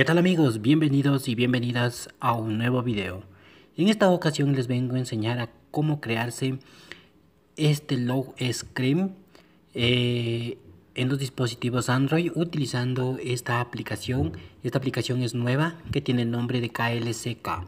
¿Qué tal amigos? Bienvenidos y bienvenidas a un nuevo video. En esta ocasión les vengo a enseñar a cómo crearse este low screen eh, en los dispositivos Android utilizando esta aplicación. Esta aplicación es nueva que tiene el nombre de KLCK.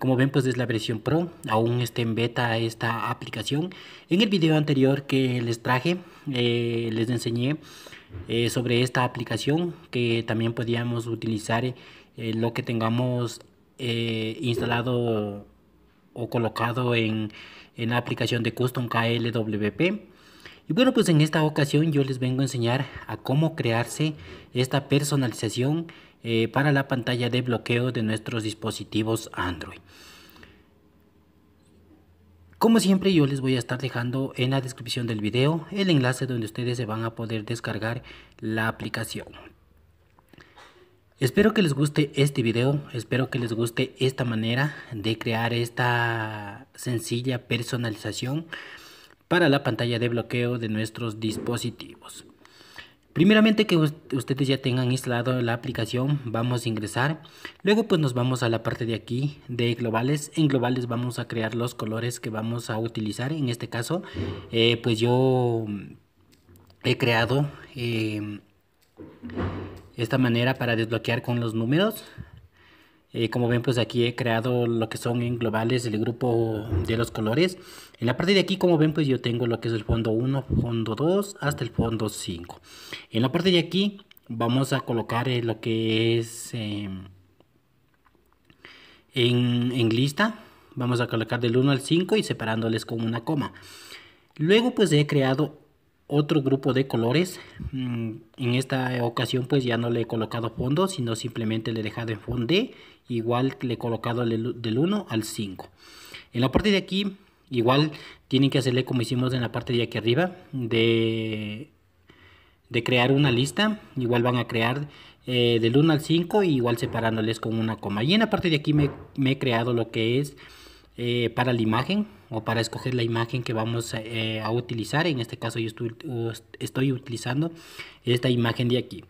Como ven pues es la versión Pro, aún está en beta esta aplicación. En el video anterior que les traje eh, les enseñé eh, sobre esta aplicación que también podíamos utilizar eh, lo que tengamos eh, instalado o colocado en, en, la aplicación de Custom KLWP. Y bueno, pues en esta ocasión yo les vengo a enseñar a cómo crearse esta personalización para la pantalla de bloqueo de nuestros dispositivos Android. Como siempre yo les voy a estar dejando en la descripción del video el enlace donde ustedes se van a poder descargar la aplicación. Espero que les guste este video, espero que les guste esta manera de crear esta sencilla personalización para la pantalla de bloqueo de nuestros dispositivos. Primeramente que ustedes ya tengan instalado la aplicación, vamos a ingresar. Luego pues nos vamos a la parte de aquí de globales. En globales vamos a crear los colores que vamos a utilizar. En este caso eh, pues yo mm, he creado eh, esta manera para desbloquear con los números. Eh, como ven, pues aquí he creado lo que son en globales el grupo de los colores. En la parte de aquí, como ven, pues yo tengo lo que es el fondo 1, fondo 2, hasta el fondo 5. En la parte de aquí vamos a colocar eh, lo que es eh, en, en lista. Vamos a colocar del 1 al 5 y separándoles con una coma. Luego pues he creado otro grupo de colores. Mm, en esta ocasión pues ya no le he colocado fondo, sino simplemente le he dejado en fondo Igual le he colocado del 1 al 5. En la parte de aquí, igual tienen que hacerle como hicimos en la parte de aquí arriba, de, de crear una lista. Igual van a crear eh, del 1 al 5, igual separándoles con una coma. Y en la parte de aquí me he creado lo que es eh, para la imagen o para escoger la imagen que vamos eh, a utilizar. En este caso yo estoy, utilizando esta imagen de aquí.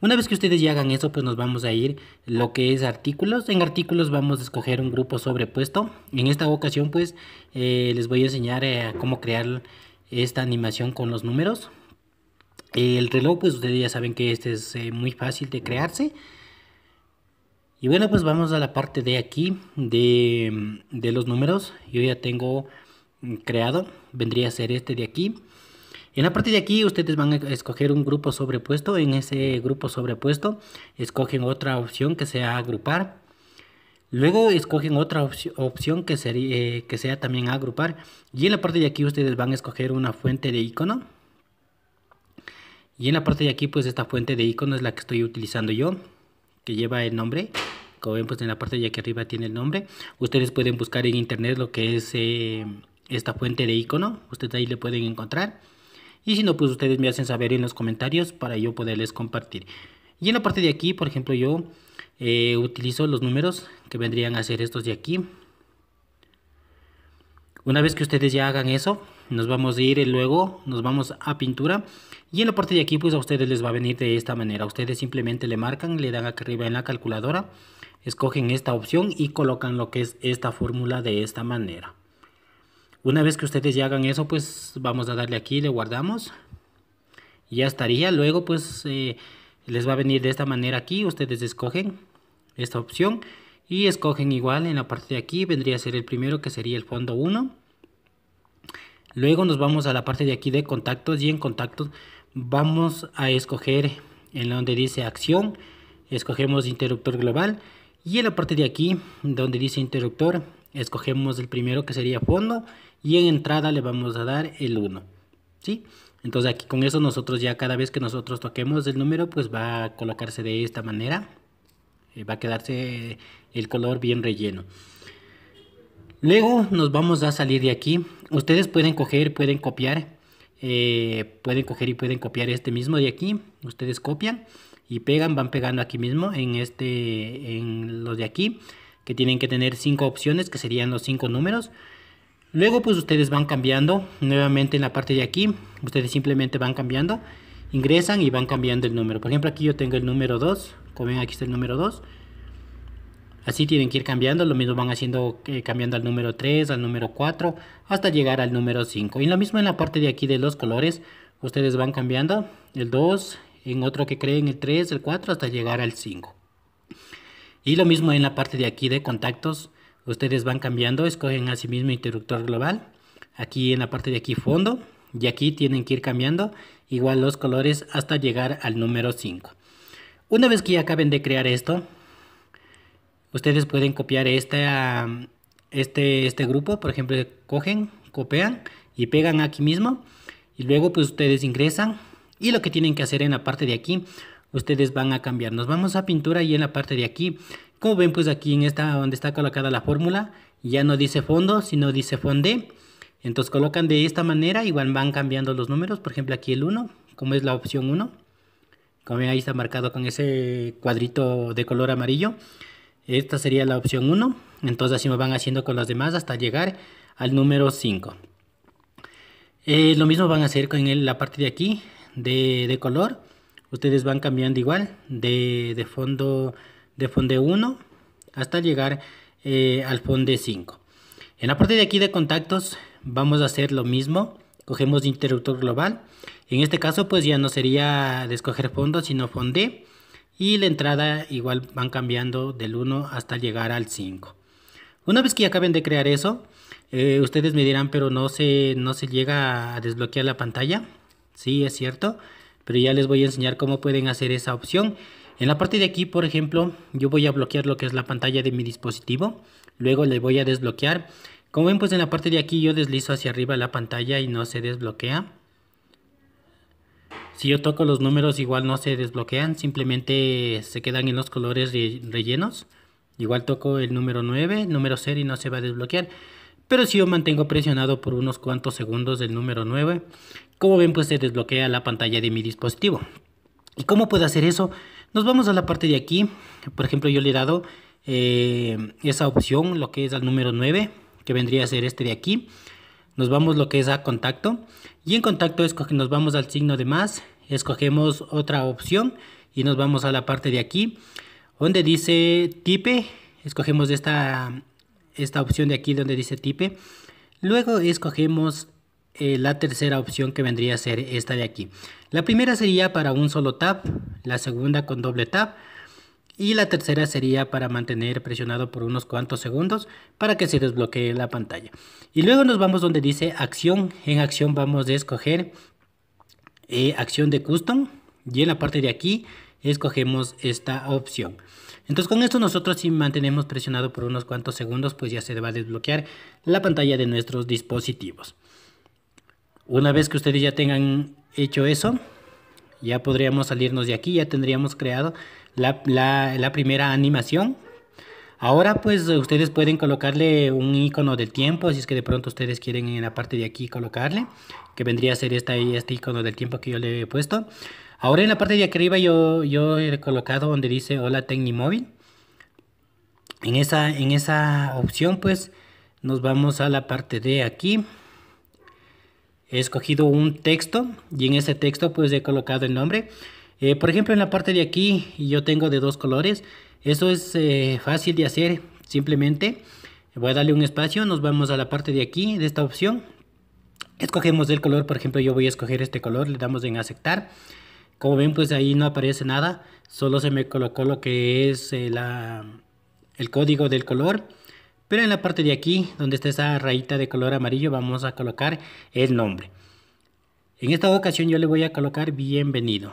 Una vez que ustedes ya hagan eso, pues nos vamos a ir lo que es artículos. En artículos vamos a escoger un grupo sobrepuesto. En esta ocasión pues eh, les voy a enseñar cómo crear esta animación con los números. El reloj pues ustedes ya saben que este es muy fácil de crearse. Y bueno, pues vamos a la parte de aquí de, los números. Yo ya tengo mm, creado, vendría a ser este de aquí. En la parte de aquí ustedes van a e-, escoger un grupo sobrepuesto. En ese grupo sobrepuesto escogen otra opción que sea agrupar. Luego escogen otra opción que, sería, eh, que sea también agrupar. Y en la parte de aquí ustedes van a escoger una fuente de icono. Y en la parte de aquí pues esta fuente de icono es la que estoy utilizando yo que lleva el nombre. Como ven, pues en la parte de aquí arriba tiene el nombre. Ustedes pueden buscar en internet lo que es eh, esta fuente de icono. Ustedes ahí le pueden encontrar. Y si no, pues ustedes me hacen saber en los comentarios para yo poderles compartir. Y en la parte de aquí, por ejemplo, yo eh, utilizo los números que vendrían a ser estos de aquí. Una vez que ustedes ya hagan eso, nos vamos a ir luego nos vamos a pintura y en la parte de aquí pues a ustedes les va a venir de esta manera ustedes simplemente le marcan le dan acá arriba en la calculadora escogen esta opción y colocan lo que es esta fórmula de esta manera una vez que ustedes ya hagan eso pues vamos a darle aquí le guardamos ya estaría luego pues eh, les va a venir de esta manera aquí ustedes escogen esta opción y escogen igual en la parte de aquí vendría a ser el primero que sería el fondo 1 Luego nos vamos a la parte de aquí de contactos y en contactos vamos a escoger en donde dice acción, escogemos interruptor global y en la parte de aquí donde dice interruptor escogemos el primero que sería fondo y en entrada le vamos a dar el 1. ¿sí? Entonces aquí con eso nosotros ya cada vez que nosotros toquemos el número pues va a colocarse de esta manera. Eh, va a quedarse el color bien relleno. Luego nos vamos a salir de aquí Ustedes pueden coger, pueden copiar, eh, pueden coger y pueden copiar este mismo de aquí. Ustedes copian y pegan, van pegando aquí mismo en este, en los de aquí, que tienen que tener cinco opciones, que serían los cinco números. Luego pues ustedes van cambiando, nuevamente en la parte de aquí, ustedes simplemente van cambiando, ingresan y van cambiando el número. Por ejemplo aquí yo tengo el número 2, como ven aquí está el número 2. Así tienen que ir cambiando, lo mismo van haciendo, eh, cambiando al número 3, al número 4, hasta llegar al número 5. Y lo mismo en la parte de aquí de los colores, ustedes van cambiando el 2, en otro que creen el 3, el 4, hasta llegar al 5. Y lo mismo en la parte de aquí de contactos, ustedes van cambiando, escogen a sí interruptor global, aquí en la parte de aquí fondo, y aquí tienen que ir cambiando igual los colores hasta llegar al número 5. Una vez que ya acaben de crear esto, ustedes pueden copiar este, este grupo, por ejemplo, cogen, copian y pegan aquí mismo y luego pues ustedes ingresan y lo que tienen que hacer en la parte de aquí, ustedes van a cambiar. Nos vamos a pintura y en la parte de aquí, como ven pues aquí en esta donde está colocada la fórmula, ya no dice fondo, sino dice fonde. Entonces colocan de esta manera, igual van cambiando los números, por ejemplo aquí el 1, como es la opción 1. Como ven ahí está marcado con ese cuadrito de color amarillo. Esta sería la opción 1. Entonces así me van haciendo con las demás hasta llegar al número 5. Eh, lo mismo van a hacer con la parte de aquí de, color. Ustedes van cambiando igual de, fondo de fondo 1 hasta llegar eh, al fondo 5. En la parte de aquí de contactos vamos a hacer lo mismo. Cogemos interruptor global. En este caso pues ya no sería de escoger fondo sino fondo y la entrada igual van cambiando del 1 hasta llegar al 5. Una vez que acaben de crear eso, eh, ustedes me dirán, pero no se, no se llega a desbloquear la pantalla. Sí, es cierto, pero ya les voy a enseñar cómo pueden hacer esa opción. En la parte de aquí, por ejemplo, yo voy a bloquear lo que es la pantalla de mi dispositivo. Luego le voy a desbloquear. Como ven, pues en la parte de aquí yo deslizo hacia arriba la pantalla y no se desbloquea. Si yo toco los números igual no se desbloquean, simplemente se quedan en los colores rellenos. Igual toco el número 9, número 0 y no se va a desbloquear. Pero si yo mantengo presionado por unos cuantos segundos el número 9, como ven pues se desbloquea la pantalla de mi dispositivo. ¿Y cómo puedo hacer eso? Nos vamos a la parte de aquí. Por ejemplo yo le he dado eh, esa opción, lo que es al número 9, que vendría a ser este de aquí nos vamos lo que es a contacto y en contacto escoge, nos vamos al signo de más, escogemos otra opción y nos vamos a la parte de aquí donde dice tipe, escogemos esta, esta opción de aquí donde dice tipe, luego escogemos eh, la tercera opción que vendría a ser esta de aquí. La primera sería para un solo tap, la segunda con doble tap, y la tercera sería para mantener presionado por unos cuantos segundos para que se desbloquee la pantalla. Y luego nos vamos donde dice acción. En acción vamos a escoger eh, acción de custom y en la parte de aquí escogemos esta opción. Entonces con esto nosotros si mantenemos presionado por unos cuantos segundos pues ya se va a desbloquear la pantalla de nuestros dispositivos. Una vez que ustedes ya tengan hecho eso, ya podríamos salirnos de aquí, ya tendríamos creado la, primera animación. Ahora pues ustedes pueden colocarle un icono del tiempo, si es que de pronto ustedes quieren en la parte de aquí colocarle, que vendría a ser esta, este icono del tiempo que yo le he puesto. Ahora en la parte de aquí arriba yo, yo he colocado donde dice hola Tecnimóvil. En esa, en esa opción pues nos vamos a la parte de aquí. He escogido un texto y en ese texto pues he colocado el nombre. Eh, por ejemplo, en la parte de aquí yo tengo de dos colores. Eso es eh, fácil de hacer. Simplemente voy a darle un espacio. Nos vamos a la parte de aquí, de esta opción. Escogemos el color. Por ejemplo, yo voy a escoger este color. Le damos en aceptar. Como ven, pues ahí no aparece nada. Solo se me colocó lo que es eh, el código del color. Pero en la parte de aquí, donde está esa rayita de color amarillo, vamos a colocar el nombre. En esta ocasión yo le voy a colocar bienvenido.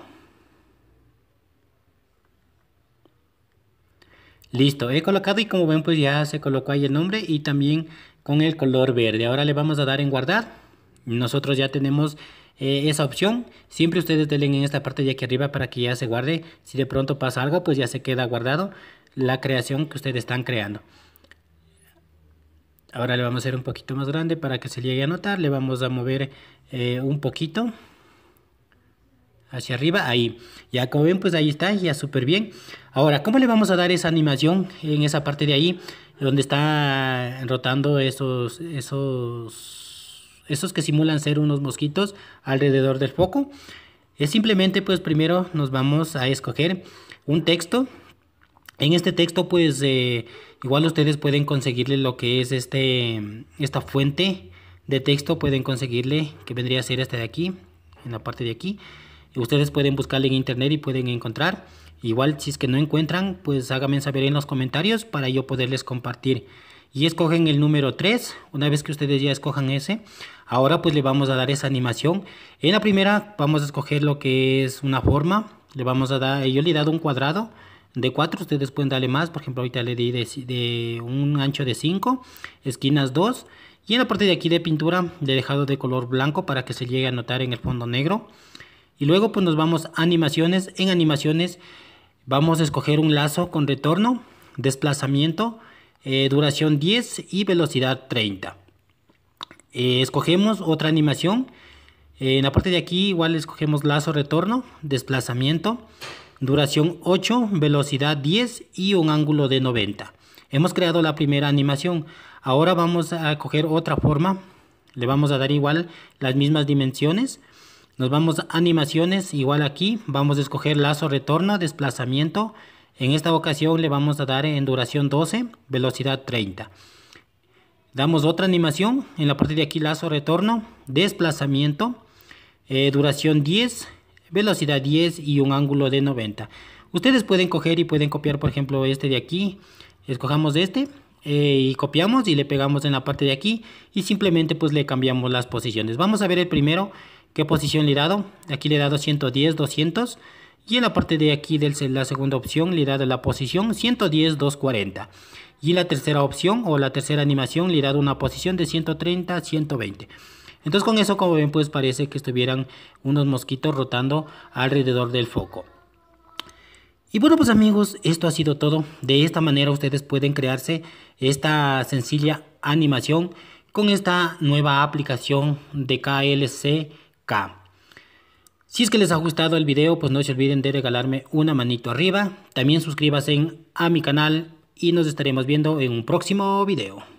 Listo, he colocado y como ven pues ya se colocó ahí el nombre y también con el color verde. Ahora le vamos a dar en guardar. Nosotros ya tenemos eh, esa opción. Siempre ustedes denle en esta parte de aquí arriba para que ya se guarde. Si de pronto pasa algo, pues ya se queda guardado la creación que ustedes están creando. Ahora le vamos a hacer un poquito más grande para que se llegue a notar. Le vamos a mover eh, un poquito hacia arriba, ahí. Ya como ven, pues ahí está, ya súper bien. Ahora, ¿cómo le vamos a dar esa animación en esa parte de ahí? Donde está rotando esos, esos, que simulan ser unos mosquitos alrededor del foco. Es simplemente, pues primero nos vamos a escoger un texto. En este texto, pues eh, igual ustedes pueden conseguirle lo que es este, esta fuente de texto. Pueden conseguirle, que vendría a ser este de aquí, en la parte de aquí Ustedes pueden buscarle en internet y pueden encontrar. Igual si es que no encuentran, pues háganme saber en los comentarios para yo poderles compartir. Y escogen el número 3, una vez que ustedes ya escojan ese, ahora pues le vamos a dar esa animación. En la primera vamos a escoger lo que es una forma, le vamos a dar, yo le he dado un cuadrado de 4, ustedes pueden darle más, por ejemplo ahorita le di de, un ancho de 5, esquinas 2. Y en la parte de aquí de pintura le he dejado de color blanco para que se llegue a notar en el fondo negro. Y luego pues nos vamos a animaciones. En animaciones vamos a escoger un lazo con retorno, desplazamiento, eh, duración 10 y velocidad 30. Eh, escogemos otra animación. Eh, en la parte de aquí igual escogemos lazo, retorno, desplazamiento, duración 8, velocidad 10 y un ángulo de 90. Hemos creado la primera animación. Ahora vamos a coger otra forma. Le vamos a dar igual las mismas dimensiones. Nos vamos a animaciones, igual aquí vamos a escoger lazo retorno, desplazamiento. En esta ocasión le vamos a dar en duración 12, velocidad 30. Damos otra animación, en la parte de aquí lazo retorno, desplazamiento, eh, duración 10, velocidad 10 y un ángulo de 90. Ustedes pueden coger y pueden copiar por ejemplo este de aquí, escojamos este eh, y copiamos y le pegamos en la parte de aquí y simplemente pues le cambiamos las posiciones. Vamos a ver el primero ¿Qué posición le he dado? Aquí le he dado 110, 200. Y en la parte de aquí de la segunda opción le he dado la posición 110, 240. Y la tercera opción o la tercera animación le he dado una posición de 130, 120. Entonces con eso como ven pues parece que estuvieran unos mosquitos rotando alrededor del foco. Y bueno pues amigos, esto ha sido todo. De esta manera ustedes pueden crearse esta sencilla animación con esta nueva aplicación de KLC si es que les ha gustado el video, pues no se olviden de regalarme una manito arriba. También suscríbanse a mi canal y nos estaremos viendo en un próximo video.